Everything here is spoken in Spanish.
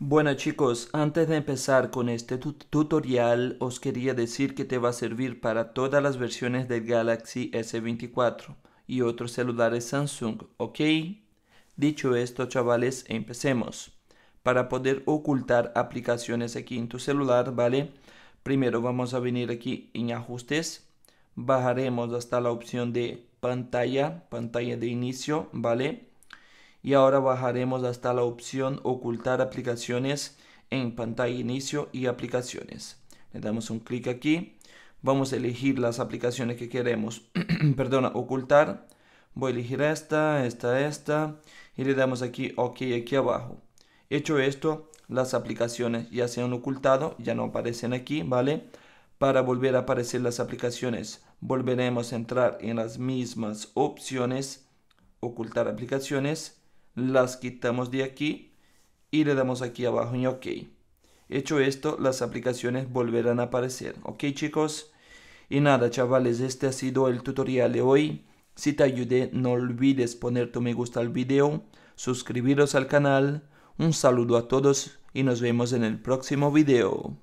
Bueno chicos, antes de empezar con este tutorial os quería decir que te va a servir para todas las versiones del Galaxy S24 y otros celulares Samsung, ¿ok? Dicho esto chavales, empecemos. Para poder ocultar aplicaciones aquí en tu celular, ¿vale? Primero vamos a venir aquí en ajustes, bajaremos hasta la opción de pantalla, pantalla de inicio, ¿vale? y ahora bajaremos hasta la opción ocultar aplicaciones en pantalla inicio y aplicaciones. Le damos un clic aquí. Vamos a elegir las aplicaciones que queremos, perdona, ocultar. Voy a elegir esta, esta, esta y le damos aquí OK aquí abajo. Hecho esto, las aplicaciones ya se han ocultado, ya no aparecen aquí, ¿vale? Para volver a aparecer las aplicaciones, volveremos a entrar en las mismas opciones, ocultar aplicaciones las quitamos de aquí y le damos aquí abajo en OK. Hecho esto, las aplicaciones volverán a aparecer. Ok chicos. Y nada chavales, este ha sido el tutorial de hoy. Si te ayudé, no olvides poner tu me gusta al video, suscribiros al canal. Un saludo a todos y nos vemos en el próximo video.